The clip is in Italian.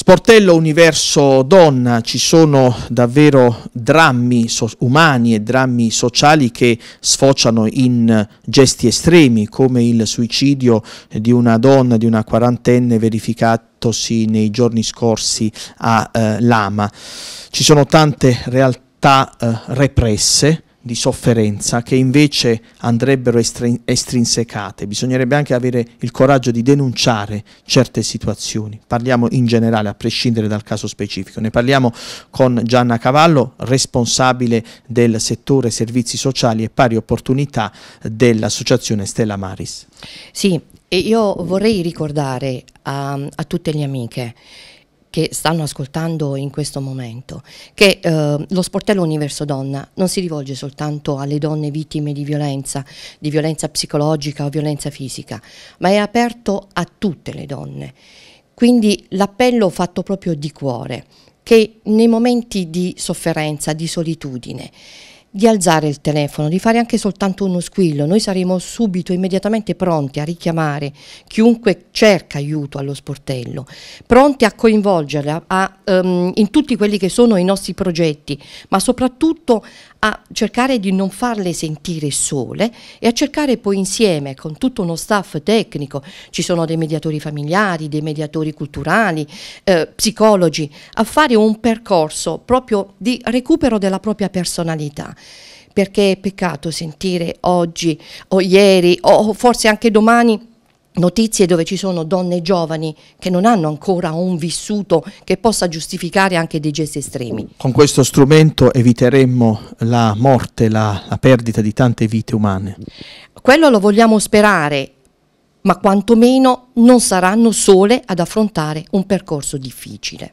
Sportello Universo Donna, ci sono davvero drammi so umani e drammi sociali che sfociano in gesti estremi come il suicidio di una donna, di una quarantenne verificatosi nei giorni scorsi a eh, Lama. Ci sono tante realtà eh, represse, di sofferenza che invece andrebbero estrinsecate. Bisognerebbe anche avere il coraggio di denunciare certe situazioni. Parliamo in generale, a prescindere dal caso specifico. Ne parliamo con Gianna Cavallo, responsabile del settore servizi sociali e pari opportunità dell'associazione Stella Maris. Sì, e io vorrei ricordare a, a tutte le amiche che stanno ascoltando in questo momento, che eh, lo sportello Universo Donna non si rivolge soltanto alle donne vittime di violenza, di violenza psicologica o violenza fisica, ma è aperto a tutte le donne. Quindi l'appello fatto proprio di cuore, che nei momenti di sofferenza, di solitudine, di alzare il telefono, di fare anche soltanto uno squillo, noi saremo subito, immediatamente pronti a richiamare chiunque cerca aiuto allo sportello, pronti a coinvolgerla a, um, in tutti quelli che sono i nostri progetti, ma soprattutto a cercare di non farle sentire sole e a cercare poi insieme con tutto uno staff tecnico, ci sono dei mediatori familiari, dei mediatori culturali, eh, psicologi, a fare un percorso proprio di recupero della propria personalità perché è peccato sentire oggi o ieri o forse anche domani notizie dove ci sono donne giovani che non hanno ancora un vissuto che possa giustificare anche dei gesti estremi. Con questo strumento eviteremmo la morte, la, la perdita di tante vite umane. Quello lo vogliamo sperare, ma quantomeno non saranno sole ad affrontare un percorso difficile.